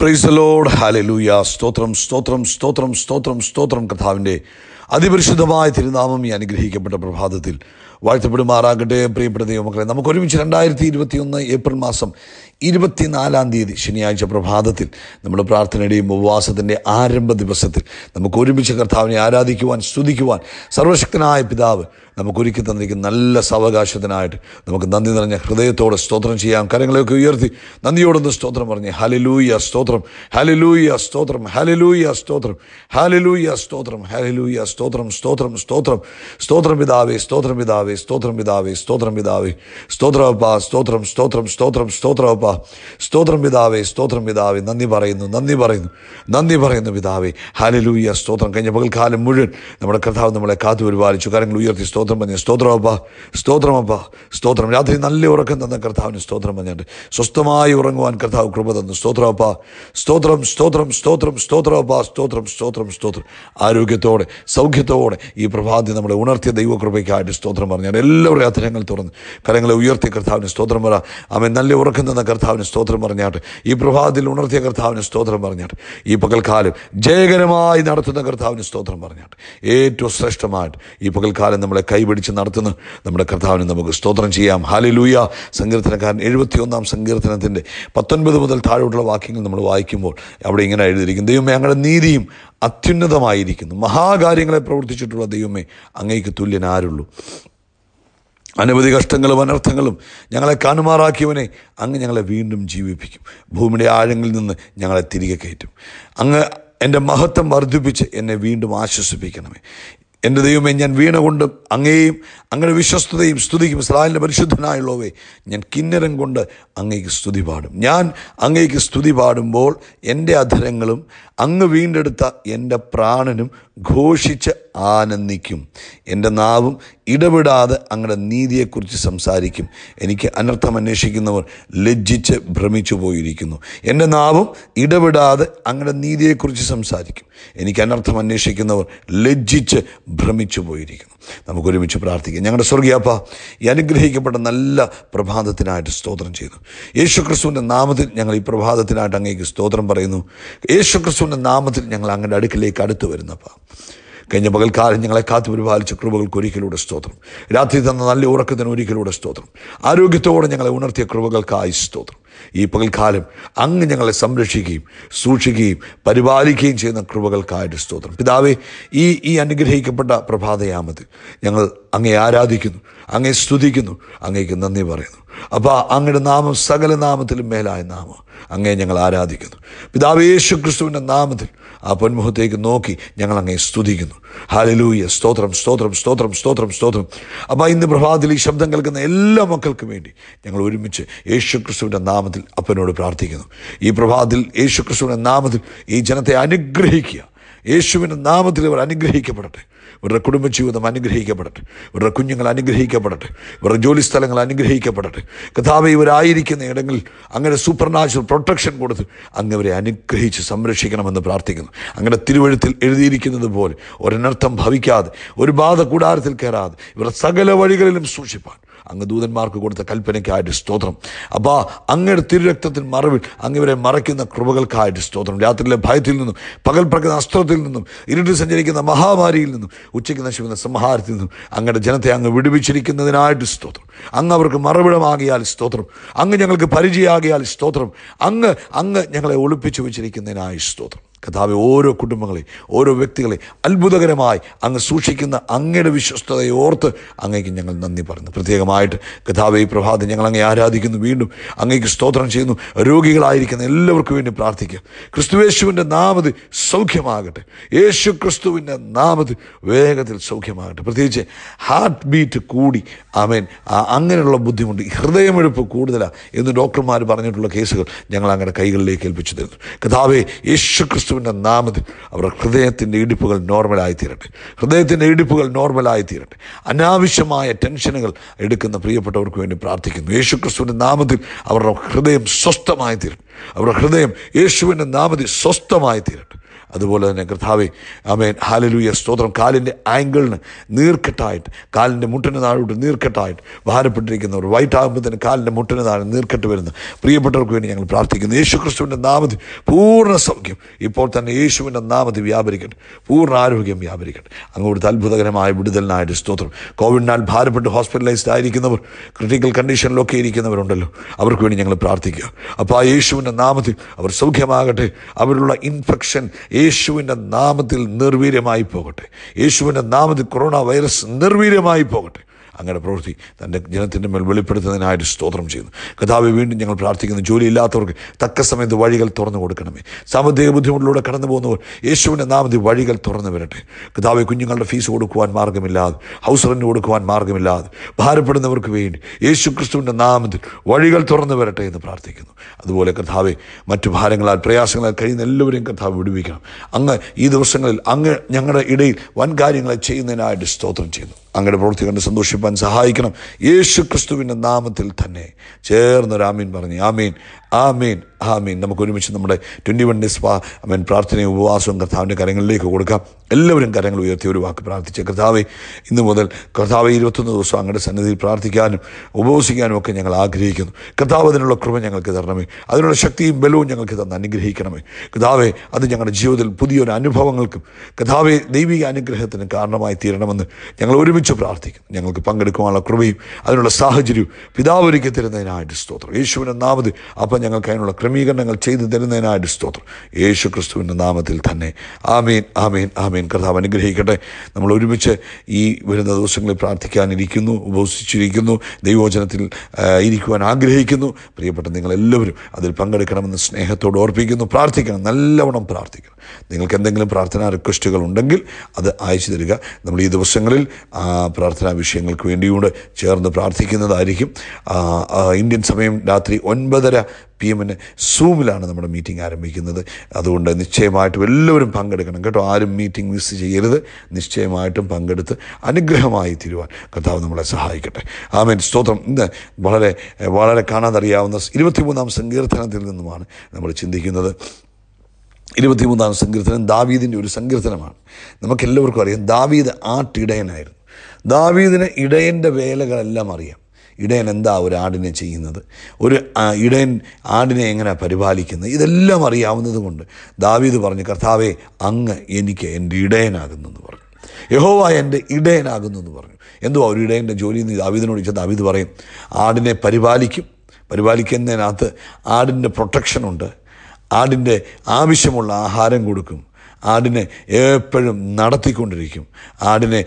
price hallelujah സ്തോത്രം സ്തോത്രം സ്തോത്രം സ്തോത്രം സ്തോത്രം കഥാവിൻ്റെ അതിപരിശുദ്ധമായ തിരുനാമം ഈ അനുഗ്രഹിക്കപ്പെട്ട പ്രഭാതത്തിൽ വാഴ്ത്തപ്പെടുമാറാകട്ടെ പ്രിയപ്പെട്ട ദൈവമക്കളെ നമുക്ക് ഒരുമിച്ച് രണ്ടായിരത്തി ഇരുപത്തി ഒന്ന് ഏപ്രിൽ മാസം ഇരുപത്തിനാലാം തീയതി ശനിയാഴ്ച പ്രഭാതത്തിൽ നമ്മുടെ പ്രാർത്ഥനയുടെയും ഉപവാസത്തിൻ്റെ ആരംഭ ദിവസത്തിൽ നമുക്ക് ഒരുമിച്ച് കർത്താവിനെ ആരാധിക്കുവാൻ സ്തുതിക്കുവാൻ സർവശക്തനായ പിതാവ് നമുക്കൊരുക്കി തന്നിരിക്കുന്ന നല്ല സാവകാശത്തിനായിട്ട് നമുക്ക് നന്ദി നിറഞ്ഞ ഹൃദയത്തോടെ സ്തോത്രം ചെയ്യാം കരങ്ങളെയൊക്കെ ഉയർത്തി നന്ദിയോടൊന്ന് സ്തോത്രം പറഞ്ഞ് ഹലിലൂയ സ്തോത്രം ഹലിലൂയ സ്തോത്രം ഹലിലൂയ സ്തോത്രം ഹലിലൂയ സ്തോത്രം ഹലിലൂയ സ്തോത്രം സ്തോത്രം സ്തോത്രം സ്തോത്രം പിതാവേ സ്തോത്രം പിതാവേ പിതാവേ സ്തോത്രം പിതാവേ സ്തോത്രം പിതാവേ സ്തോത്രപ്പ സ്തോത്രം സ്തോത്രം സ്തോത്രം സ്തോത്രപ്പ സ്തോത്രം പിതാവേ സ്തോത്രം പിതാവേ നന്ദി പറയുന്നു നന്ദി പറയുന്നു നന്ദി പറയുന്നു പിതാവേ ഹാലലൂയ്യ സ്തോത്രം കഴിഞ്ഞ പകൽക്കാലം മുഴുവൻ നമ്മുടെ കർത്താവ് നമ്മളെ കാത്തു പരിപാലിച്ചു കാര്യങ്ങൾ ഉയർത്തി സ്തോത്രം പറഞ്ഞു സ്തോത്രമപ്പ സ്തോത്രമപ്പ സ്തോത്രം രാത്രി നല്ല ഉറക്കം തന്ന കർത്താവിന് സ്തോത്രം പറഞ്ഞിട്ട് സ്വസ്ഥമായി ഉറങ്ങുവാൻ കർത്താവ് കൃപ തന്നു സ്തോത്രമപ്പ സ്തോത്രം സ്തോത്രം സ്തോത്രം സ്തോത്രമപ്പ സ്തോത്രം സ്തോത്രം സ്തോത്രം ആരോഗ്യത്തോടെ സൗഖ്യത്തോടെ ഈ പ്രഭാതി നമ്മളെ ഉണർത്തിയ ദൈവകൃപയ്ക്കായിട്ട് സ്തോത്രം പറഞ്ഞാൽ എല്ലാവരുടെ അധികങ്ങൾ തുറന്ന് കരങ്ങളെ ഉയർത്തി കർത്താവിന് സ്തോത്രം പറ അവൻ നല്ല ഉറക്കം തന്ന കർത്താവിന് സ്തോത്രം പറഞ്ഞാട്ട് ഈ പ്രഭാതത്തിൽ ഉണർത്തിയ കർത്താവിന് സ്തോത്രം പറഞ്ഞാട്ട് ഈ പകൽക്കാലം ജയകരമായി നടത്തുന്ന കർത്താവിന് സ്തോത്രം പറഞ്ഞാട്ട് ഏറ്റവും ശ്രേഷ്ഠമായിട്ട് ഈ പകൽക്കാലം നമ്മളെ കൈപിടിച്ച് നടത്തുന്ന നമ്മുടെ കർത്താവിന് നമുക്ക് സ്തോത്രം ചെയ്യാം ഹാലിലൂയ സങ്കീർത്തനക്കാരൻ എഴുപത്തി ഒന്നാം സങ്കീർത്തനത്തിൻ്റെ പത്തൊൻപത് മുതൽ താഴോട്ടുള്ള വാക്യങ്ങൾ നമ്മൾ വായിക്കുമ്പോൾ അവിടെ ഇങ്ങനെ എഴുതിയിരിക്കും ദൈവമേ ഞങ്ങളുടെ നീതിയും അത്യുന്നതമായിരിക്കുന്നു മഹാകാര്യങ്ങളെ പ്രവർത്തിച്ചിട്ടുള്ള ദൈവമേ അങ്ങേക്ക് തുല്യനാരുള്ളൂ അനവധി കഷ്ടങ്ങളും അനർത്ഥങ്ങളും ഞങ്ങളെ കാണുമാറാക്കിയവനെ അങ്ങ് ഞങ്ങളെ വീണ്ടും ജീവിപ്പിക്കും ഭൂമിയുടെ ആഴങ്ങളിൽ നിന്ന് ഞങ്ങളെ തിരികെ കയറ്റും അങ്ങ് എൻ്റെ മഹത്വം വർദ്ധിപ്പിച്ച് എന്നെ വീണ്ടും ആശ്വസിപ്പിക്കണമേ എൻ്റെ ദൈവമേ ഞാൻ വീണകൊണ്ടും അങ്ങേയും അങ്ങയുടെ വിശ്വസ്തതയും സ്തുതിക്കും ഇസ്രായേലിൻ്റെ പരിശുദ്ധനായുള്ളവേ ഞാൻ കിന്നരം കൊണ്ട് അങ്ങേക്ക് സ്തുതി പാടും ഞാൻ അങ്ങേക്ക് സ്തുതി പാടുമ്പോൾ എൻ്റെ അധരങ്ങളും അങ്ങ് വീണ്ടെടുത്ത എൻ്റെ പ്രാണനും ഘോഷിച്ച് ആനന്ദിക്കും എൻ്റെ നാവും ഇടപെടാതെ അങ്ങയുടെ നീതിയെക്കുറിച്ച് സംസാരിക്കും എനിക്ക് അനർത്ഥം അന്വേഷിക്കുന്നവർ ലജ്ജിച്ച് ഭ്രമിച്ചു പോയിരിക്കുന്നു എൻ്റെ നാവും ഇടപെടാതെ അങ്ങയുടെ നീതിയെക്കുറിച്ച് സംസാരിക്കും എനിക്ക് അനർത്ഥം അന്വേഷിക്കുന്നവർ ലജ്ജിച്ച് ഭ്രമിച്ചു പോയിരിക്കുന്നു നമുക്കൊരുമിച്ച് പ്രാർത്ഥിക്കാം ഞങ്ങളുടെ സ്വർഗീയപ്പ ഈ അനുഗ്രഹിക്കപ്പെട്ട നല്ല പ്രഭാതത്തിനായിട്ട് സ്തോത്രം ചെയ്യുന്നു യേശു ക്രിസ്തുവിൻ്റെ നാമത്തിൽ ഞങ്ങൾ ഈ പ്രഭാതത്തിനായിട്ട് അങ്ങേക്ക് സ്തോത്രം പറയുന്നു യേശു ക്രിസ്തുവിൻ്റെ നാമത്തിൽ ഞങ്ങൾ അങ്ങയുടെ അടുക്കിലേക്ക് അടുത്തു വരുന്നപ്പ കഴിഞ്ഞ പകൽക്കാലം ഞങ്ങളെ കാത്തു പരിപാലിച്ച കൃപകൾക്ക് ഒരിക്കലൂടെ സ്തോത്രം രാത്രി തന്ന നല്ല ഉറക്കത്തിന് ഒരിക്കലൂടെ സ്തോത്രം ആരോഗ്യത്തോടെ ഞങ്ങളെ ഉണർത്തിയ കൃപകൾക്കായി സ്തോത്രം ഈ പകൽക്കാലം അങ്ങ് ഞങ്ങളെ സംരക്ഷിക്കുകയും സൂക്ഷിക്കുകയും പരിപാലിക്കുകയും ചെയ്യുന്ന കൃപകൾക്കായിട്ട് സ്തോത്രം പിതാവേ ഈ ഈ അനുഗ്രഹിക്കപ്പെട്ട പ്രഭാതയാമത് ഞങ്ങൾ അങ്ങേ ആരാധിക്കുന്നു അങ്ങേ സ്തുതിക്കുന്നു അങ്ങേക്ക് നന്ദി പറയുന്നു അപ്പോൾ അങ്ങയുടെ നാമം സകല നാമത്തിലും മേലായ നാമം അങ്ങേ ഞങ്ങൾ ആരാധിക്കുന്നു പിതാവേശു ക്രിസ്തുവിൻ്റെ നാമത്തിൽ ആ പൊന്മുഖത്തേക്ക് നോക്കി ഞങ്ങൾ അങ്ങനെ സ്തുതിക്കുന്നു ഹാലലൂയ സ്തോത്രം സ്തോത്രം സ്തോത്രം സ്തോത്രം സ്തോത്രം അപ്പം ഇന്ന് പ്രഭാതത്തിൽ ഈ ശബ്ദം കേൾക്കുന്ന എല്ലാ മക്കൾക്കും വേണ്ടി ഞങ്ങൾ ഒരുമിച്ച് യേശു ക്രിസ്തുവിൻ്റെ നാമത്തിൽ അപ്പനോട് പ്രാർത്ഥിക്കുന്നു ഈ പ്രഭാതത്തിൽ യേശു ക്രിസ്തുവിൻ്റെ നാമത്തിൽ ഈ ജനത്തെ അനുഗ്രഹിക്കുക യേശുവിൻ്റെ നാമത്തിൽ അവർ അനുഗ്രഹിക്കപ്പെടട്ടെ ഇവരുടെ കുടുംബജീവിതം അനുഗ്രഹിക്കപ്പെടട്ടെ ഇവരുടെ കുഞ്ഞുങ്ങൾ അനുഗ്രഹിക്കപ്പെടട്ടെ ഇവരുടെ ജോലി സ്ഥലങ്ങൾ അനുഗ്രഹിക്കപ്പെടട്ടെ കഥാപ ഇവരായിരിക്കുന്ന ഇടങ്ങളിൽ അങ്ങനെ സൂപ്പർ നാച്ചുറൽ പ്രൊട്ടക്ഷൻ കൊടുത്ത് അങ്ങ് അവരെ അനുഗ്രഹിച്ച് സംരക്ഷിക്കണമെന്ന് പ്രാർത്ഥിക്കുന്നു അങ്ങനെ തിരുവഴുത്തിൽ എഴുതിയിരിക്കുന്നത് പോലെ ഒരനർത്ഥം ഭവിക്കാതെ ഒരു ബാധ കൂടാരത്തിൽ കയറാതെ ഇവരുടെ സകല വഴികളിലും സൂക്ഷിപ്പാൻ അങ്ങ് ദൂതന്മാർക്ക് കൊടുത്ത കൽപ്പനയ്ക്കായിട്ട് സ്തോത്രം അപ്പോൾ അങ്ങയുടെ തിരുരക്തത്തിന് മറവിൽ അങ്ങിവരെ മറയ്ക്കുന്ന കൃപകൾക്കായിട്ട് സ്തോത്രം രാത്രിയിലെ ഭയത്തിൽ നിന്നും പകൽ പ്രക്കുന്ന അസ്ത്രത്തിൽ നിന്നും ഇരുട്ടിൽ സഞ്ചരിക്കുന്ന മഹാമാരിയിൽ നിന്നും ഉച്ചയ്ക്ക് നശിക്കുന്ന സംഹാരത്തിൽ നിന്നും അങ്ങയുടെ ജനത്തെ അങ്ങ് വിടുവിച്ചിരിക്കുന്നതിനായിട്ട് സ്തോത്രം അങ്ങ് അവർക്ക് മറവിടമാകിയാൽ സ്തോത്രം അങ്ങ് ഞങ്ങൾക്ക് പരിചയമാകിയാൽ സ്തോത്രം അങ്ങ് അങ്ങ് ഞങ്ങളെ ഒളിപ്പിച്ചു വെച്ചിരിക്കുന്നതിനായി സ്തോത്രം കഥാവ് ഓരോ കുടുംബങ്ങളെ ഓരോ വ്യക്തികളെ അത്ഭുതകരമായി അങ്ങ് സൂക്ഷിക്കുന്ന അങ്ങയുടെ വിശ്വസ്തതയെ ഓർത്ത് അങ്ങേക്ക് ഞങ്ങൾ നന്ദി പറഞ്ഞു പ്രത്യേകമായിട്ട് ഈ പ്രഭാതം ഞങ്ങൾ അങ്ങനെ ആരാധിക്കുന്നു വീണ്ടും അങ്ങേക്ക് സ്തോത്രം ചെയ്യുന്നു രോഗികളായിരിക്കുന്ന എല്ലാവർക്കും വേണ്ടി പ്രാർത്ഥിക്കുക ക്രിസ്തുവേശുവിൻ്റെ നാമത് സൗഖ്യമാകട്ടെ യേശു ക്രിസ്തുവിൻ്റെ നാമത് വേഗത്തിൽ സൗഖ്യമാകട്ടെ പ്രത്യേകിച്ച് ഹാർട്ട് ബീറ്റ് കൂടി ആമേൻ അങ്ങനെയുള്ള ബുദ്ധിമുട്ട് ഹൃദയമെടുപ്പ് കൂടുതലാണ് എന്ന് ഡോക്ടർമാർ പറഞ്ഞിട്ടുള്ള കേസുകൾ ഞങ്ങൾ അങ്ങയുടെ കൈകളിലേക്ക് ഏൽപ്പിച്ചു തരുന്നു കഥാവേ യേശു ക്രിസ്തു യേശുവിൻ്റെ നാമത്തിൽ അവരുടെ ഹൃദയത്തിൻ്റെ ഇടിപ്പുകൾ നോർമലായി തീരട്ടെ ഹൃദയത്തിൻ്റെ ഇടിപ്പുകൾ നോർമലായി തീരട്ടെ അനാവശ്യമായ ടെൻഷനുകൾ എടുക്കുന്ന പ്രിയപ്പെട്ടവർക്ക് വേണ്ടി പ്രാർത്ഥിക്കുന്നു യേശു ക്രിസ്തുവിൻ്റെ നാമത്തിൽ അവരുടെ ഹൃദയം സ്വസ്ഥമായി തീരട്ടെ അവരുടെ ഹൃദയം യേശുവിൻ്റെ നാമത്തിൽ സ്വസ്ഥമായി തീരട്ടെ അതുപോലെ തന്നെ കർത്താവെ അമേൻ ഹാലലൂയ സ്തോത്രം കാലിൻ്റെ ആംഗിളിന് നീർക്കെട്ടായിട്ട് കാലിൻ്റെ മുട്ടിന് താഴോട്ട് നീർക്കെട്ടായിട്ട് ഭാരപ്പെട്ടിരിക്കുന്നവർ വൈറ്റാകുമ്പോൾ തന്നെ കാലിൻ്റെ മുട്ടിന് താഴെ നീർക്കെട്ട് വരുന്നു പ്രിയപ്പെട്ടവർക്ക് വേണ്ടി ഞങ്ങൾ പ്രാർത്ഥിക്കുന്നു യേശു ക്രിസ്തുവിൻ്റെ നാമത്തിൽ പൂർണ്ണ സൗഖ്യം ഇപ്പോൾ തന്നെ യേശുവിൻ്റെ നാമത്തിൽ വ്യാപരിക്കട്ടെ പൂർണ്ണ ആരോഗ്യം വ്യാപരിക്കട്ടെ അങ്ങോട്ട് അത്ഭുതകരമായ വിടുതലിനായിട്ട് സ്തോത്രം കോവിഡിനാൽ ഭാരപ്പെട്ട് ഹോസ്പിറ്റലൈസ്ഡ് ആയിരിക്കുന്നവർ ക്രിട്ടിക്കൽ കണ്ടീഷനിലൊക്കെ ഇരിക്കുന്നവരുണ്ടല്ലോ അവർക്ക് വേണ്ടി ഞങ്ങൾ പ്രാർത്ഥിക്കുക അപ്പോൾ ആ യേശുവിൻ്റെ നാമത്തിൽ അവർ സൗഖ്യമാകട്ടെ അവരുള്ള ഇൻഫെക്ഷൻ യേശുവിൻ്റെ നാമത്തിൽ നിർവീര്യമായി പോകട്ടെ യേശുവിൻ്റെ നാമത്തിൽ കൊറോണ വൈറസ് നിർവീര്യമായി പോകട്ടെ അങ്ങയുടെ പ്രവൃത്തി തൻ്റെ ജനത്തിൻ്റെ മേൽ വെളിപ്പെടുത്തുന്നതിനായിട്ട് സ്തോത്രം ചെയ്യുന്നു കഥാവ് വീണ്ടും ഞങ്ങൾ പ്രാർത്ഥിക്കുന്നു ജോലിയില്ലാത്തവർക്ക് തക്ക സമയത്ത് വഴികൾ തുറന്നു കൊടുക്കണമേ സാമ്പത്തിക ബുദ്ധിമുട്ടിലൂടെ കടന്നു പോകുന്നവർ യേശുവിൻ്റെ നാമത്തിൽ വഴികൾ തുറന്നു വരട്ടെ കഥാവ് കുഞ്ഞുങ്ങളുടെ ഫീസ് കൊടുക്കുവാൻ മാർഗമില്ലാതെ ഹൗസ് റെൻറ്റ് കൊടുക്കുവാൻ മാർഗമില്ലാതെ ഭാരപ്പെടുന്നവർക്ക് വേണ്ടി യേശു ക്രിസ്തുവിൻ്റെ നാമത്തിൽ വഴികൾ തുറന്നു വരട്ടെ എന്ന് പ്രാർത്ഥിക്കുന്നു അതുപോലെ കഥാവെ മറ്റു ഭാരങ്ങളാൽ പ്രയാസങ്ങളാൽ കഴിയുന്ന എല്ലാവരെയും കഥാവ് വിടുവിക്കണം അങ്ങ് ഈ ദിവസങ്ങളിൽ അങ്ങ് ഞങ്ങളുടെ ഇടയിൽ വൻ കാര്യങ്ങളെ ചെയ്യുന്നതിനായിട്ട് സ്തോത്രം ചെയ്യുന്നു അങ്ങയുടെ പ്രവൃത്തി കണ്ട് സന്തോഷിപ്പാൻ സഹായിക്കണം യേശു ക്രിസ്തുവിൻ്റെ നാമത്തിൽ തന്നെ ചേർന്നൊരാമീൻ പറഞ്ഞു ആമീൻ ആ മീൻ ആ മീൻ നമുക്ക് ഒരുമിച്ച് നമ്മുടെ twenty one days I mean പ്രാർത്ഥനയും ഉപവാസവും കർത്താവിൻ്റെ കരങ്ങളിലേക്ക് കൊടുക്കാം എല്ലാവരും കരങ്ങൾ ഉയർത്തി ഒരു വാക്ക് പ്രാർത്ഥിച്ച് കർത്താവ് ഇന്നു മുതൽ കർത്താവ് ഇരുപത്തൊന്ന് ദിവസം അങ്ങയുടെ സന്നിധിയിൽ പ്രാർത്ഥിക്കാനും ഉപവസിക്കാനും ഒക്കെ ഞങ്ങൾ ആഗ്രഹിക്കുന്നു കർത്താവ് അതിനുള്ള കൃപ ഞങ്ങൾക്ക് തരണമേ അതിനുള്ള ശക്തിയും ബലവും ഞങ്ങൾക്ക് തന്ന് അനുഗ്രഹിക്കണമേ കർത്താവെ അത് ഞങ്ങളുടെ ജീവിതത്തിൽ പുതിയൊരു അനുഭവങ്ങൾക്കും കഥാവെ ദൈവിക അനുഗ്രഹത്തിനും കാരണമായി തീരണമെന്ന് ഞങ്ങൾ ഒരുമിച്ച് പ്രാർത്ഥിക്കുന്നു ഞങ്ങൾക്ക് പങ്കെടുക്കുവാനുള്ള കൃപയും അതിനുള്ള സാഹചര്യവും ഒരുക്കി തരുന്നതിനായിട്ട് സ്തോത്രം യേശുവിനൊന്നാമത് അപ്പം കർത്താവ് ഞങ്ങൾക്ക് അതിനുള്ള ക്രമീകരണങ്ങൾ ചെയ്തു തരുന്നതിനായിട്ട് സ്തോത്രം യേശു ക്രിസ്തുവിൻ്റെ നാമത്തിൽ തന്നെ ആമീൻ ആമീൻ ആമീൻ കർത്താവ് അനുഗ്രഹിക്കട്ടെ നമ്മൾ ഒരുമിച്ച് ഈ വരുന്ന ദിവസങ്ങളിൽ പ്രാർത്ഥിക്കാനിരിക്കുന്നു ഉപസിച്ചിരിക്കുന്നു ദൈവോചനത്തിൽ ഇരിക്കുവാൻ ആഗ്രഹിക്കുന്നു പ്രിയപ്പെട്ട നിങ്ങളെല്ലാവരും അതിൽ പങ്കെടുക്കണമെന്ന് സ്നേഹത്തോട് ഓർപ്പിക്കുന്നു പ്രാർത്ഥിക്കണം നല്ലവണ്ണം പ്രാർത്ഥിക്കണം നിങ്ങൾക്ക് എന്തെങ്കിലും പ്രാർത്ഥനാ റിക്വസ്റ്റുകൾ ഉണ്ടെങ്കിൽ അത് അയച്ചു തരിക നമ്മൾ ഈ ദിവസങ്ങളിൽ പ്രാർത്ഥനാ വിഷയങ്ങൾക്ക് വേണ്ടിയൂടെ ചേർന്ന് പ്രാർത്ഥിക്കുന്നതായിരിക്കും ഇന്ത്യൻ സമയം രാത്രി ഒൻപതര പി എമ്മിന് സൂമിലാണ് നമ്മുടെ മീറ്റിംഗ് ആരംഭിക്കുന്നത് അതുകൊണ്ട് നിശ്ചയമായിട്ടും എല്ലാവരും പങ്കെടുക്കണം കേട്ടോ ആരും മീറ്റിംഗ് മിസ് ചെയ്യരുത് നിശ്ചയമായിട്ടും പങ്കെടുത്ത് അനുഗ്രഹമായി തീരുവാൻ കർത്താവ് നമ്മളെ സഹായിക്കട്ടെ ആമേൻ സ്തോത്രം ഇന്ന് വളരെ വളരെ കാണാതറിയാവുന്ന ഇരുപത്തിമൂന്നാം സങ്കീർത്തനത്തിൽ നിന്നുമാണ് നമ്മൾ ചിന്തിക്കുന്നത് ഇരുപത്തിമൂന്നാം സങ്കീർത്തനം ദാവീദിൻ്റെ ഒരു സങ്കീർത്തനമാണ് നമുക്കെല്ലാവർക്കും അറിയാം ദാവീദ് ആട്ടിടയനായിരുന്നു ദാവീദിന് ഇടയൻ്റെ വേലകളെല്ലാം അറിയാം ഇടയൻ എന്താ ഒരു ആടിനെ ചെയ്യുന്നത് ഒരു ഇടയൻ ആടിനെ എങ്ങനെ പരിപാലിക്കുന്നത് ഇതെല്ലാം അറിയാവുന്നത് കൊണ്ട് ദാവീദ് പറഞ്ഞു കർത്താവെ അങ്ങ് എനിക്ക് എൻ്റെ എന്ന് പറഞ്ഞു യഹോവ എൻ്റെ ഇടയനാകുന്നു എന്ന് പറഞ്ഞു എന്തോ ഒരു ഇടയൻ്റെ ജോലി എന്ന് ദാവീദിനോട് ചോദിച്ചാൽ ദാവീദ് പറയും ആടിനെ പരിപാലിക്കും പരിപാലിക്കുന്നതിനകത്ത് ആടിൻ്റെ പ്രൊട്ടക്ഷനുണ്ട് ആടിൻ്റെ ആവശ്യമുള്ള ആഹാരം കൊടുക്കും ആടിനെ എപ്പോഴും നടത്തിക്കൊണ്ടിരിക്കും ആടിനെ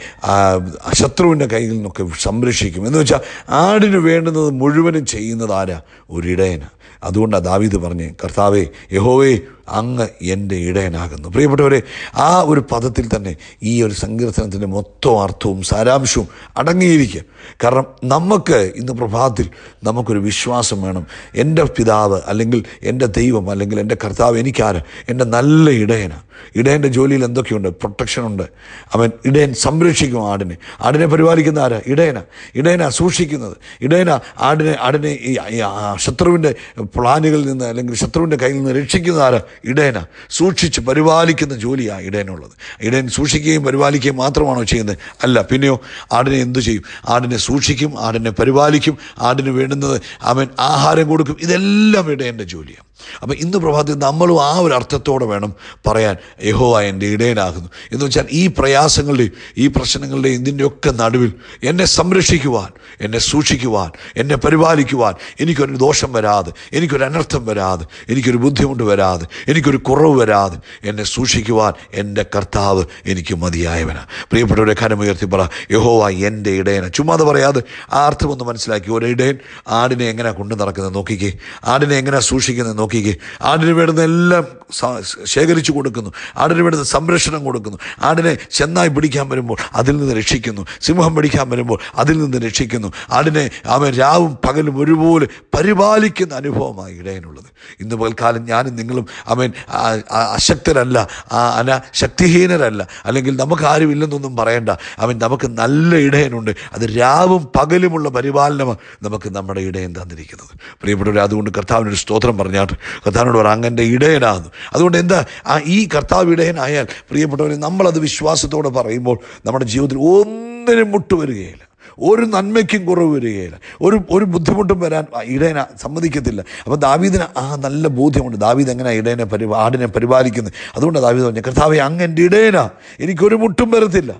ശത്രുവിൻ്റെ കയ്യിൽ നിന്നൊക്കെ സംരക്ഷിക്കും എന്ന് വെച്ചാൽ ആടിന് വേണ്ടുന്നത് മുഴുവനും ചെയ്യുന്നത് ആരാ ഒരിടയനാണ് അതുകൊണ്ടാണ് ദാവീദ് പറഞ്ഞ് കർത്താവേ യഹോവേ അങ്ങ് എൻ്റെ ഇടയനാകുന്നു പ്രിയപ്പെട്ടവരെ ആ ഒരു പദത്തിൽ തന്നെ ഈ ഒരു സങ്കീർത്തനത്തിൻ്റെ മൊത്തം അർത്ഥവും സാരാംശവും അടങ്ങിയിരിക്കുക കാരണം നമുക്ക് ഇന്ന് പ്രഭാതത്തിൽ നമുക്കൊരു വിശ്വാസം വേണം എൻ്റെ പിതാവ് അല്ലെങ്കിൽ എൻ്റെ ദൈവം അല്ലെങ്കിൽ എൻ്റെ കർത്താവ് എനിക്കാര് എൻ്റെ നല്ല ഇടയനാണ് ഇടയൻ്റെ ജോലിയിൽ എന്തൊക്കെയുണ്ട് പ്രൊട്ടക്ഷനുണ്ട് അവൻ ഇടയൻ സംരക്ഷിക്കും ആടിനെ ആടിനെ പരിപാലിക്കുന്ന ആരാ ഇടയന ഇടയന സൂക്ഷിക്കുന്നത് ഇടയന ആടിനെ ആടിനെ ഈ ശത്രുവിൻ്റെ പ്ലാനുകളിൽ നിന്ന് അല്ലെങ്കിൽ ശത്രുവിൻ്റെ കയ്യിൽ നിന്ന് രക്ഷിക്കുന്ന ആര് ഇടേന സൂക്ഷിച്ച് പരിപാലിക്കുന്ന ജോലിയാണ് ഇടേനുള്ളത് ഇടയൻ സൂക്ഷിക്കുകയും പരിപാലിക്കുകയും മാത്രമാണോ ചെയ്യുന്നത് അല്ല പിന്നെയോ ആടിനെ എന്തു ചെയ്യും ആടിനെ സൂക്ഷിക്കും ആടിനെ പരിപാലിക്കും ആടിന് വേണ്ടുന്നത് അവൻ ആഹാരം കൊടുക്കും ഇതെല്ലാം ഇടയൻ്റെ ജോലിയാണ് അപ്പം ഇന്ന് പ്രഭാതത്തിൽ നമ്മളും ആ ഒരു അർത്ഥത്തോടെ വേണം പറയാൻ യഹോവ എൻ്റെ ഇടയനാകുന്നു എന്ന് വെച്ചാൽ ഈ പ്രയാസങ്ങളുടെയും ഈ പ്രശ്നങ്ങളുടെയും ഇതിൻ്റെയൊക്കെ നടുവിൽ എന്നെ സംരക്ഷിക്കുവാൻ എന്നെ സൂക്ഷിക്കുവാൻ എന്നെ പരിപാലിക്കുവാൻ എനിക്കൊരു ദോഷം വരാതെ എനിക്കൊരു അനർത്ഥം വരാതെ എനിക്കൊരു ബുദ്ധിമുട്ട് വരാതെ എനിക്കൊരു കുറവ് വരാതെ എന്നെ സൂക്ഷിക്കുവാൻ എൻ്റെ കർത്താവ് എനിക്ക് മതിയായവനാണ് പ്രിയപ്പെട്ടവരെ കനമുയർത്തി പറ യഹോവ എൻ്റെ ഇടയന ചുമ്മാത പറയാതെ ആ ഒന്ന് മനസ്സിലാക്കി ഒരു ഇടയൻ ആടിനെ എങ്ങനെ കൊണ്ടു നടക്കുന്നത് നോക്കിക്കേ ആടിനെ എങ്ങനെ സൂക്ഷിക്കുന്നത് നോക്കി നോക്കിക്കേ ആടിന് വേണ്ടുന്ന എല്ലാം ശേഖരിച്ചു കൊടുക്കുന്നു ആടിന് വേണ്ടത് സംരക്ഷണം കൊടുക്കുന്നു ആടിനെ ചെന്നായി പിടിക്കാൻ വരുമ്പോൾ അതിൽ നിന്ന് രക്ഷിക്കുന്നു സിംഹം പിടിക്കാൻ വരുമ്പോൾ അതിൽ നിന്ന് രക്ഷിക്കുന്നു ആടിനെ അവൻ രാവും പകലും ഒരുപോലെ പരിപാലിക്കുന്ന അനുഭവമായി ഇടയനുള്ളത് ഇന്ന് പകൽക്കാലം ഞാനും നിങ്ങളും അവൻ അശക്തരല്ല അന ശക്തിഹീനരല്ല അല്ലെങ്കിൽ നമുക്ക് ആരും ഇല്ലെന്നൊന്നും പറയണ്ട അവൻ നമുക്ക് നല്ല ഇടയനുണ്ട് അത് രാവും പകലുമുള്ള പരിപാലനമാണ് നമുക്ക് നമ്മുടെ ഇടയൻ തന്നിരിക്കുന്നത് പ്രിയപ്പെട്ടവർ അതുകൊണ്ട് കർത്താവിനൊരു സ്തോത്രം പറഞ്ഞാട്ട് കർത്താവിനോട് പറഞ്ഞാൽ അങ്ങൻ്റെ ഇടയനാകുന്നു അതുകൊണ്ട് എന്താ ആ ഈ കർത്താവ് ഇടയനായാൽ പ്രിയപ്പെട്ടവരെ നമ്മളത് വിശ്വാസത്തോടെ പറയുമ്പോൾ നമ്മുടെ ജീവിതത്തിൽ ഒന്നിനും വരികയില്ല ഒരു നന്മയ്ക്കും കുറവ് വരികയില്ല ഒരു ഒരു ബുദ്ധിമുട്ടും വരാൻ ഇടേന സമ്മതിക്കത്തില്ല അപ്പോൾ ദാവീദിന് ആ നല്ല ബോധ്യമുണ്ട് ദാവീദ് എങ്ങനെയാണ് ഇടയനെ പരി ആടിനെ പരിപാലിക്കുന്നത് അതുകൊണ്ട് ദാവീദ് പറഞ്ഞു കർത്താവ് അങ്ങ് എൻ്റെ ഇടേന എനിക്കൊരു മുട്ടും വരത്തില്ല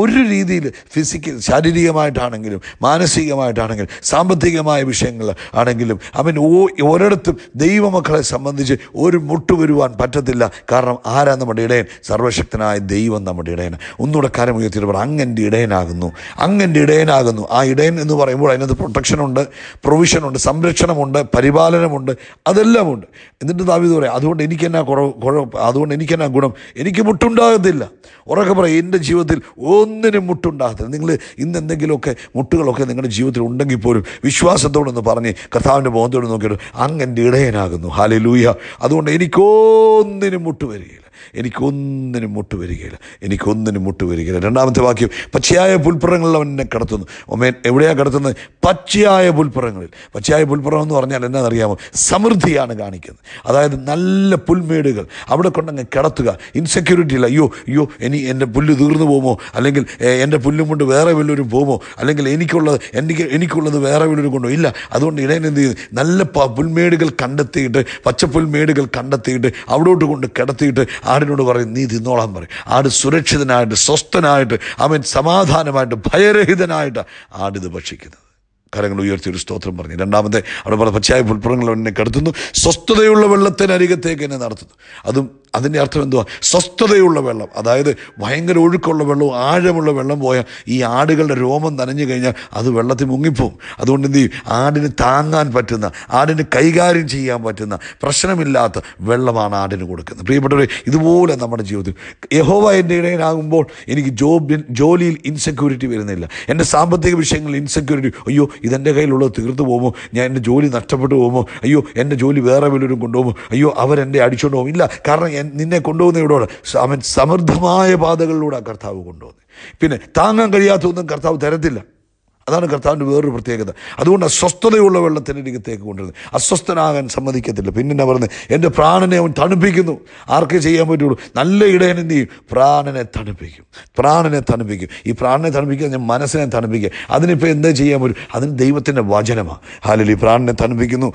ഒരു രീതിയിൽ ഫിസിക്കൽ ശാരീരികമായിട്ടാണെങ്കിലും മാനസികമായിട്ടാണെങ്കിലും സാമ്പത്തികമായ വിഷയങ്ങൾ ആണെങ്കിലും അവൻ ഓ ഒരിടത്തും ദൈവമക്കളെ സംബന്ധിച്ച് ഒരു വരുവാൻ പറ്റത്തില്ല കാരണം ആരാ നമ്മുടെ ഇടയൻ സർവശക്തനായ ദൈവം നമ്മുടെ ഇടയൻ ഒന്നുകൂടെ കാര്യം ഉയർത്തിയിട്ട് പറ അങ്ങൻ്റെ ഇടയനാകുന്നു അങ്ങൻ്റെ ഇടയനാകുന്നു ആ ഇടയൻ എന്ന് പറയുമ്പോൾ അതിനകത്ത് പ്രൊട്ടക്ഷനുണ്ട് പ്രൊവിഷനുണ്ട് സംരക്ഷണമുണ്ട് പരിപാലനമുണ്ട് അതെല്ലാമുണ്ട് എന്നിട്ട് ദാവിത് പറയാം അതുകൊണ്ട് എനിക്കെന്നാ കുറവ് കുഴപ്പം അതുകൊണ്ട് എനിക്കെന്നാ ഗുണം എനിക്ക് മുട്ടുണ്ടാകത്തില്ല ഉറക്കെ പറയാം എൻ്റെ ജീവിതത്തിൽ ഒന്നിനും മുട്ടുണ്ടാകത്തില്ല നിങ്ങൾ ഇന്ന് എന്തെങ്കിലുമൊക്കെ മുട്ടുകളൊക്കെ നിങ്ങളുടെ ജീവിതത്തിൽ ഉണ്ടെങ്കിൽ പോലും വിശ്വാസത്തോടൊന്ന് പറഞ്ഞ് കഥാവിൻ്റെ മുഖത്തോട് നോക്കിയിട്ട് അങ്ങ് എൻ്റെ ഇടയനാകുന്നു ഹാലേ ലൂയ അതുകൊണ്ട് എനിക്കൊന്നിനും മുട്ടുവരിക എനിക്കൊന്നിനും മുട്ട് വരികയില്ല എനിക്കൊന്നിനും മുട്ട് വരികയില്ല രണ്ടാമത്തെ വാക്യം പച്ചയായ പുൽപ്പുറങ്ങളിൽ അവൻ എന്നെ കടത്തുന്നു ഒമേൻ എവിടെയാണ് കടത്തുന്നത് പച്ചയായ പുൽപ്പുറങ്ങളിൽ പച്ചയായ പുൽപ്പുറം എന്ന് പറഞ്ഞാൽ എന്നാണെന്നറിയാമോ സമൃദ്ധിയാണ് കാണിക്കുന്നത് അതായത് നല്ല പുൽമേടുകൾ അവിടെ കൊണ്ടങ്ങ് കിടത്തുക ഇൻസെക്യൂരിറ്റി ഇല്ല അയ്യോ അയ്യോ ഇനി എൻ്റെ പുല്ല് തീർന്നു പോകുമോ അല്ലെങ്കിൽ എൻ്റെ പുല്ലും കൊണ്ട് വേറെ വല്ലവരും പോകുമോ അല്ലെങ്കിൽ എനിക്കുള്ളത് എനിക്ക് എനിക്കുള്ളത് വേറെ വല്ലവരും കൊണ്ടോ ഇല്ല അതുകൊണ്ട് ഇടയിൽ എന്ത് ചെയ്യുന്നു നല്ല പുൽമേടുകൾ കണ്ടെത്തിയിട്ട് പച്ചപ്പുൽമേടുകൾ കണ്ടെത്തിയിട്ട് അവിടോട്ട് കൊണ്ട് കിടത്തിയിട്ട് ആ ആടിനോട് പറയും നീ തിന്നോളാൻ പറയും ആട് സുരക്ഷിതനായിട്ട് സ്വസ്ഥനായിട്ട് അവൻ സമാധാനമായിട്ട് ഭയരഹിതനായിട്ട് ആടിത് ഭക്ഷിക്കുന്നത് കരങ്ങൾ ഉയർത്തി ഒരു സ്തോത്രം പറഞ്ഞു രണ്ടാമത്തെ അവിടെ പറഞ്ഞ പച്ചയായ പുൽപ്പുറങ്ങൾ എന്നെ കടത്തുന്നു സ്വസ്ഥതയുള്ള അരികത്തേക്ക് എന്നെ നടത്തുന്നു അതും അതിൻ്റെ അർത്ഥം എന്തുവാ സ്വസ്ഥതയുള്ള വെള്ളം അതായത് ഭയങ്കര ഒഴുക്കുള്ള വെള്ളവും ആഴമുള്ള വെള്ളം പോയാൽ ഈ ആടുകളുടെ രോമം നനഞ്ഞു കഴിഞ്ഞാൽ അത് വെള്ളത്തിൽ മുങ്ങിപ്പോവും അതുകൊണ്ട് എന്ത് ചെയ്യും ആടിന് താങ്ങാൻ പറ്റുന്ന ആടിന് കൈകാര്യം ചെയ്യാൻ പറ്റുന്ന പ്രശ്നമില്ലാത്ത വെള്ളമാണ് ആടിന് കൊടുക്കുന്നത് പ്രിയപ്പെട്ടവരെ ഇതുപോലെ നമ്മുടെ ജീവിതത്തിൽ യഹോവ എൻ്റെ ഇടയിലാകുമ്പോൾ എനിക്ക് ജോബിൻ ജോലിയിൽ ഇൻസെക്യൂരിറ്റി വരുന്നില്ല എൻ്റെ സാമ്പത്തിക വിഷയങ്ങളിൽ ഇൻസെക്യൂരിറ്റി അയ്യോ ഇതെൻ്റെ കയ്യിലുള്ളത് തീർന്നു പോകുമോ ഞാൻ എൻ്റെ ജോലി നഷ്ടപ്പെട്ടു പോകുമോ അയ്യോ എൻ്റെ ജോലി വേറെ വല്ലവരും കൊണ്ടുപോകുമോ അയ്യോ അവരെന്നെ അടിച്ചുകൊണ്ട് പോകും ഇല്ല കാരണം നിന്നെ കൊണ്ടുപോകുന്ന ഇവിടെ അവൻ സമൃദ്ധമായ പാതകളിലൂടെ കർത്താവ് കൊണ്ടുപോകുന്നത് പിന്നെ താങ്ങാൻ ഒന്നും കർത്താവ് തരത്തില്ല അതാണ് കർത്താവിൻ്റെ വേറൊരു പ്രത്യേകത അതുകൊണ്ട് അസ്വസ്ഥതയുള്ള വെള്ളത്തിൻ്റെ അരികത്തേക്ക് കൊണ്ടുവരുന്നത് അസ്വസ്ഥനാകാൻ സമ്മതിക്കത്തില്ല പിന്നെ എന്നാ പറയുന്നത് എൻ്റെ പ്രാണനെ അവൻ തണുപ്പിക്കുന്നു ആർക്ക് ചെയ്യാൻ പറ്റുള്ളൂ നല്ല ഇടയനെ നീ ചെയ്യും പ്രാണനെ തണുപ്പിക്കും പ്രാണനെ തണുപ്പിക്കും ഈ പ്രാണനെ തണുപ്പിക്കുക ഞാൻ മനസ്സിനെ തണുപ്പിക്കുക അതിനിപ്പോൾ എന്താ ചെയ്യാൻ പറ്റും അതിന് ദൈവത്തിൻ്റെ വചനമാണ് ഹാലലി പ്രാണനെ തണുപ്പിക്കുന്നു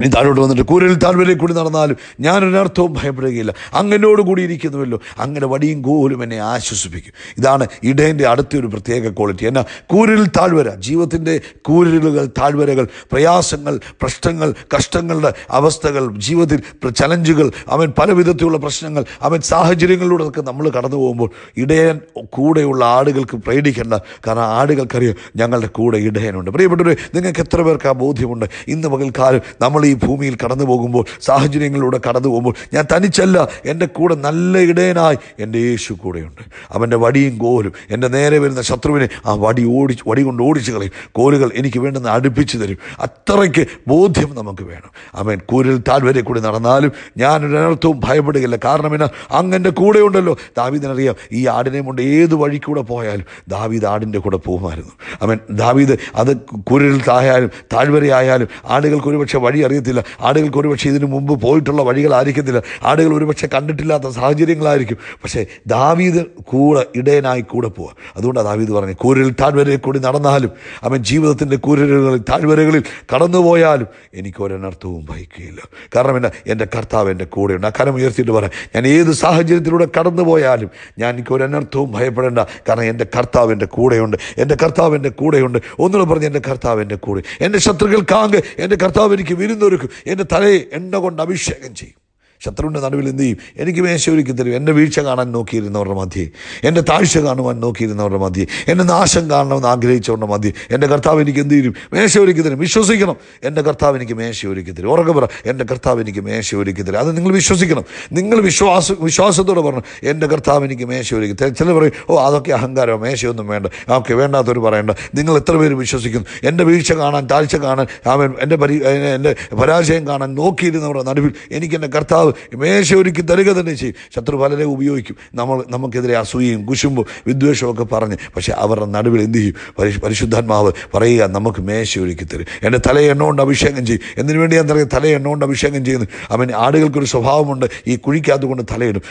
നീ താഴോട്ട് വന്നിട്ട് കൂരൽ താഴ്വരെ കൂടി നടന്നാലും ഞാനൊരർത്ഥവും ഭയപ്പെടുകയില്ല അങ്ങനോട് കൂടി ഇരിക്കുന്നുവല്ലോ അങ്ങനെ വടിയും കൂലും എന്നെ ആശ്വസിപ്പിക്കും ഇതാണ് ഇടയൻ്റെ അടുത്തൊരു പ്രത്യേക ക്വാളിറ്റി എന്നാൽ കൂരിൽ താഴ്വര ജീവിതത്തിൻ്റെ കൂരലുകൾ താഴ്വരകൾ പ്രയാസങ്ങൾ പ്രശ്നങ്ങൾ കഷ്ടങ്ങളുടെ അവസ്ഥകൾ ജീവിതത്തിൽ ചലഞ്ചുകൾ അവൻ പല വിധത്തിലുള്ള പ്രശ്നങ്ങൾ അവൻ സാഹചര്യങ്ങളിലൂടെ ഒക്കെ നമ്മൾ കടന്നു പോകുമ്പോൾ ഇടയൻ കൂടെയുള്ള ആടുകൾക്ക് പ്രേടിക്കേണ്ട കാരണം ആടുകൾക്കറിയാം ഞങ്ങളുടെ കൂടെ ഇടയനുണ്ട് പ്രിയപ്പെട്ടവർ നിങ്ങൾക്ക് എത്ര പേർക്ക് ആ ബോധ്യമുണ്ട് ഇന്ന് പകൽക്കാലം നമ്മൾ ഈ ഭൂമിയിൽ കടന്നു പോകുമ്പോൾ സാഹചര്യങ്ങളിലൂടെ കടന്നു പോകുമ്പോൾ ഞാൻ തനിച്ചല്ല എൻ്റെ കൂടെ നല്ല ഇടയനായി എൻ്റെ യേശു കൂടെയുണ്ട് അവൻ്റെ വടിയും കോലും എൻ്റെ നേരെ വരുന്ന ശത്രുവിനെ ആ വടി ഓടിച്ച് വടി കൊണ്ട് ഓടിച്ച് കളയും കോലുകൾ എനിക്ക് വേണ്ടെന്ന് അടുപ്പിച്ച് തരും അത്രയ്ക്ക് ബോധ്യം നമുക്ക് വേണം അവൻ കൂരിൽ താഴ്വരെ കൂടി നടന്നാലും ഞാനൊരനർത്ഥവും ഭയപ്പെടുകയില്ല കാരണം എന്നാൽ എൻ്റെ കൂടെ ഉണ്ടല്ലോ ദാവീദിനറിയാം ഈ ആടിനെ കൊണ്ട് ഏത് വഴിക്കൂടെ പോയാലും ദാവീദ് ആടിൻ്റെ കൂടെ പോകുമായിരുന്നു അവൻ ദാവീദ് അത് കുരിൽ തായാലും താഴ്വരയായാലും ആടുകൾക്ക് ഒരുപക്ഷെ വഴി അറിയാം അറിയത്തില്ല ആളുകൾക്ക് ഒരുപക്ഷെ ഇതിനു മുമ്പ് പോയിട്ടുള്ള ആയിരിക്കത്തില്ല ആളുകൾ ഒരുപക്ഷെ കണ്ടിട്ടില്ലാത്ത സാഹചര്യങ്ങളായിരിക്കും പക്ഷേ ദാവീദ് കൂടെ ഇടയനായി കൂടെ പോവുക അതുകൊണ്ട് ദാവീദ് പറഞ്ഞു കൂരൽ താഴ്വരയിൽ കൂടി നടന്നാലും അവൻ ജീവിതത്തിൻ്റെ കൂരലുകളിൽ താഴ്വരകളിൽ കടന്നുപോയാലും എനിക്ക് ഒരനർത്ഥവും വഹിക്കുകയില്ല കാരണം എന്നാ എൻ്റെ കർത്താവ് എൻ്റെ കൂടെയുണ്ട് ആ കരം ഉയർത്തിയിട്ട് പറയാം ഞാൻ ഏത് സാഹചര്യത്തിലൂടെ കടന്നു പോയാലും ഞാൻ എനിക്ക് ഒരെനർത്ഥവും ഭയപ്പെടേണ്ട കാരണം എൻ്റെ കർത്താവ് എൻ്റെ കൂടെയുണ്ട് എൻ്റെ കർത്താവ് എൻ്റെ കൂടെയുണ്ട് ഒന്നുകൂടെ പറഞ്ഞ് എൻ്റെ കർത്താവ് എൻ്റെ കൂടെ എൻ്റെ ശത്രുക്കൾക്കാങ്ക് എൻ്റെ കർത്താവ് എനിക്ക് വിരുന്ന് എഴുന്നൊരുക്കും എൻ്റെ തലയെ എണ്ണ കൊണ്ട് അഭിഷേകം ചെയ്യും ശത്രുവിൻ്റെ നടുവിൽ എന്ത് ചെയ്യും എനിക്ക് മേശ ഒരുക്കി തരും എൻ്റെ വീഴ്ച കാണാൻ നോക്കിയിരുന്നവരുടെ മതി എൻ്റെ താഴ്ച കാണുവാൻ നോക്കിയിരുന്നവരുടെ മതി എൻ്റെ നാശം കാണണമെന്ന് ആഗ്രഹിച്ചവരുടെ മതി എൻ്റെ കർത്താവ് എനിക്ക് എന്ത് ചെയ്യും മേശ ഒരുക്കി തരും വിശ്വസിക്കണം എൻ്റെ കർത്താവ് എനിക്ക് മേശ ഒരുക്കി തരും ഉറക്കെ പറ എൻ്റെ കർത്താവ് എനിക്ക് മേശ ഒരുക്കി തരും അത് നിങ്ങൾ വിശ്വസിക്കണം നിങ്ങൾ വിശ്വാസ വിശ്വാസത്തോടെ പറഞ്ഞു എൻ്റെ കർത്താവ് എനിക്ക് മേശ ഒരുക്കി തരും ചിലർ പറയും ഓ അതൊക്കെ അഹങ്കാരം മേശയൊന്നും വേണ്ട ഓക്കെ വേണ്ടാത്തവർ പറയണ്ട നിങ്ങൾ എത്ര പേര് വിശ്വസിക്കുന്നു എൻ്റെ വീഴ്ച കാണാൻ താഴ്ച കാണാൻ അവൻ എൻ്റെ പരി എൻ്റെ പരാജയം കാണാൻ നോക്കിയിരുന്നവരുടെ നടുവിൽ എനിക്ക് എൻ്റെ കർത്താവ് കർത്താവ് മേശ ഒരുക്കി തരിക തന്നെ ചെയ്യും ശത്രു പലരെ ഉപയോഗിക്കും നമ്മൾ നമുക്കെതിരെ അസൂയയും കുശുമ്പും വിദ്വേഷവും ഒക്കെ പറഞ്ഞ് പക്ഷേ അവരുടെ നടുവിൽ എന്ത് ചെയ്യും പരിശുദ്ധാത്മാവ് പറയുക നമുക്ക് മേശ ഒരുക്കി തരും എൻ്റെ തല എണ്ണോണ്ട് അഭിഷേകം ചെയ്യും എന്തിനു വേണ്ടി ഞാൻ തലയെ തല എണ്ണോണ്ട് അഭിഷേകം ചെയ്യുന്നു അവൻ ആടുകൾക്കൊരു സ്വഭാവമുണ്ട് ഈ കൊണ്ട് തലയിടും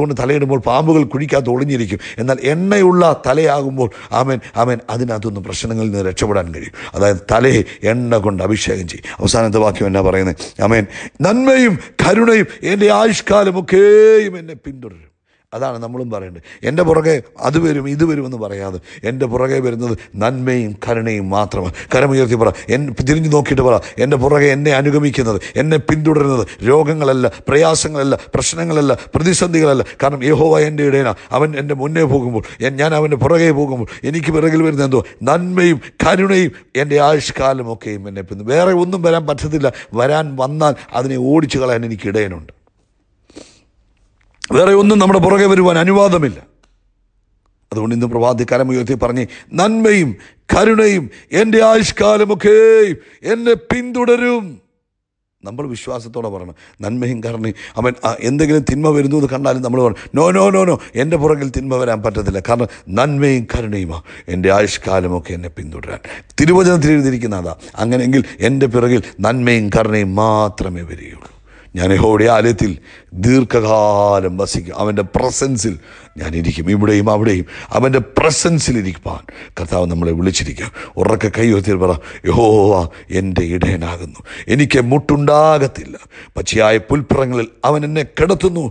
കൊണ്ട് തലയിടുമ്പോൾ പാമ്പുകൾ കുഴിക്കാത്ത ഒളിഞ്ഞിരിക്കും എന്നാൽ എണ്ണയുള്ള തലയാകുമ്പോൾ അവൻ അവൻ അതിനകത്തുനിന്ന് പ്രശ്നങ്ങളിൽ നിന്ന് രക്ഷപ്പെടാൻ കഴിയും അതായത് തലയെ എണ്ണ കൊണ്ട് അഭിഷേകം ചെയ്യും അവസാനത്തെ വാക്യം എന്നാ പറയുന്നത് ആമേൻ നന്മയും കരുണയും എൻ്റെ ആയുഷ്കാലമൊക്കെയും എന്നെ പിന്തുടരും അതാണ് നമ്മളും പറയേണ്ടത് എൻ്റെ പുറകെ അത് വരും ഇത് വരുമെന്ന് പറയാതെ എൻ്റെ പുറകെ വരുന്നത് നന്മയും കരുണയും മാത്രമാണ് കരമുയർത്തി പറ എൻ തിരിഞ്ഞു നോക്കിയിട്ട് പറ എൻ്റെ പുറകെ എന്നെ അനുഗമിക്കുന്നത് എന്നെ പിന്തുടരുന്നത് രോഗങ്ങളല്ല പ്രയാസങ്ങളല്ല പ്രശ്നങ്ങളല്ല പ്രതിസന്ധികളല്ല കാരണം യഹോവ എൻ്റെ ഇടയന അവൻ എൻ്റെ മുന്നേ പോകുമ്പോൾ ഞാൻ അവൻ്റെ പുറകെ പോകുമ്പോൾ എനിക്ക് പിറകിൽ വരുന്ന എന്തോ നന്മയും കരുണയും എൻ്റെ ആയുഷ്കാലമൊക്കെയും എന്നെ പിന്നെ വേറെ ഒന്നും വരാൻ പറ്റത്തില്ല വരാൻ വന്നാൽ അതിനെ ഓടിച്ചു കളയാൻ എനിക്ക് ഇടയനുണ്ട് വേറെ ഒന്നും നമ്മുടെ പുറകെ വരുവാൻ അനുവാദമില്ല അതുകൊണ്ട് ഇന്ന് പ്രഭാതിക്കാലം ഉയർത്തി പറഞ്ഞ് നന്മയും കരുണയും എൻ്റെ ആയുഷ്കാലമൊക്കെ എന്നെ പിന്തുടരും നമ്മൾ വിശ്വാസത്തോടെ പറയണം നന്മയും കരുണയും അവൻ എന്തെങ്കിലും തിന്മ വരുന്നു എന്ന് കണ്ടാലും നമ്മൾ പറഞ്ഞു നോ നോ നോ നോ എൻ്റെ പുറകിൽ തിന്മ വരാൻ പറ്റത്തില്ല കാരണം നന്മയും കരുണയുമാ എൻ്റെ ആയുഷ്കാലമൊക്കെ എന്നെ പിന്തുടരാൻ തിരുവചനത്തിൽ എഴുതിയിരിക്കുന്നതാ അങ്ങനെയെങ്കിൽ എൻ്റെ പിറകിൽ നന്മയും കരുണയും മാത്രമേ വരികയുള്ളൂ ഞാൻ യഹോയുടെ ആലയത്തിൽ ദീർഘകാലം വസിക്കും അവൻ്റെ പ്രസൻസിൽ ഞാനിരിക്കും ഇവിടെയും അവിടെയും അവൻ്റെ പ്രസൻസിലിരിക്കാൻ കർത്താവ് നമ്മളെ വിളിച്ചിരിക്കുക ഉറക്കെ കൈയുയർത്തി പറ യഹോവ എൻ്റെ ഇടയനാകുന്നു എനിക്ക് മുട്ടുണ്ടാകത്തില്ല പച്ചയായ പുൽപ്പുറങ്ങളിൽ അവൻ എന്നെ കിടത്തുന്നു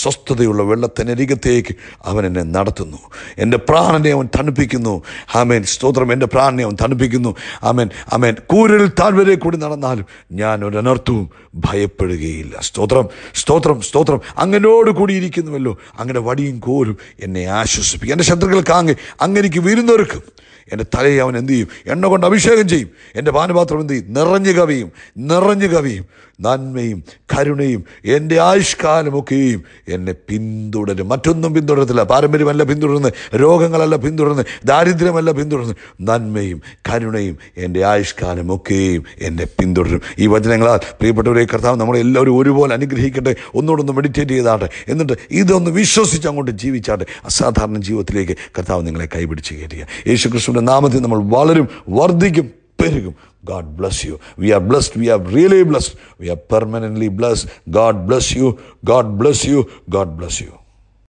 സ്വസ്ഥതയുള്ള വെള്ളത്തിനരികത്തേക്ക് അവൻ എന്നെ നടത്തുന്നു എൻ്റെ പ്രാണനെ അവൻ തണുപ്പിക്കുന്നു ആമേൻ സ്തോത്രം എൻ്റെ പ്രാണനെ അവൻ തണുപ്പിക്കുന്നു ആമേൻ ആമേൻ കൂരിൽ താഴ്വരെ കൂടി നടന്നാലും ഞാൻ ഒരനർത്ഥവും ഭയപ്പെടുകയില്ല സ്തോത്രം സ്തോത്രം സ്തോത്രം അങ്ങനോട് കൂടിയിരിക്കുന്നുവല്ലോ അങ്ങനെ വടിയും കോലും പോലും എന്നെ ആശ്വസിപ്പിക്കും എൻ്റെ ശത്രുക്കൾക്ക് അങ്ങ് അങ്ങനെ വീരുന്നവർക്കും എൻ്റെ തലയെ അവൻ എന്തു ചെയ്യും എണ്ണ കൊണ്ട് അഭിഷേകം ചെയ്യും എൻ്റെ പാനപാത്രം എന്ത് ചെയ്യും നിറഞ്ഞു കവിയും നിറഞ്ഞു കവിയും നന്മയും കരുണയും എൻ്റെ ആയുഷ്കാലമൊക്കെയും എന്നെ പിന്തുടരും മറ്റൊന്നും പിന്തുടരത്തില്ല പാരമ്പര്യമല്ല പിന്തുടരുന്നത് രോഗങ്ങളല്ല പിന്തുടരുന്നത് ദാരിദ്ര്യമല്ല പിന്തുടരുന്നത് നന്മയും കരുണയും എൻ്റെ ആയുഷ്കാലമൊക്കെയും എന്നെ പിന്തുടരും ഈ വചനങ്ങളാൽ പ്രിയപ്പെട്ടവരെ കർത്താവ് നമ്മളെ എല്ലാവരും ഒരുപോലെ അനുഗ്രഹിക്കട്ടെ ഒന്നുകൂടൊന്ന് മെഡിറ്റേറ്റ് ചെയ്താട്ടെ എന്നിട്ട് ഇതൊന്ന് വിശ്വസിച്ച് അങ്ങോട്ട് ജീവിച്ചാട്ടെ അസാധാരണ ജീവിതത്തിലേക്ക് കർത്താവ് നിങ്ങളെ കൈപിടിച്ച് കയറ്റുക യേശു യേശുവിൻ്റെ നാമത്തിൽ നമ്മൾ വളരും വർദ്ധിക്കും പെരുകും God bless you we are blessed we are really blessed we are permanent bless God bless you God bless you God bless U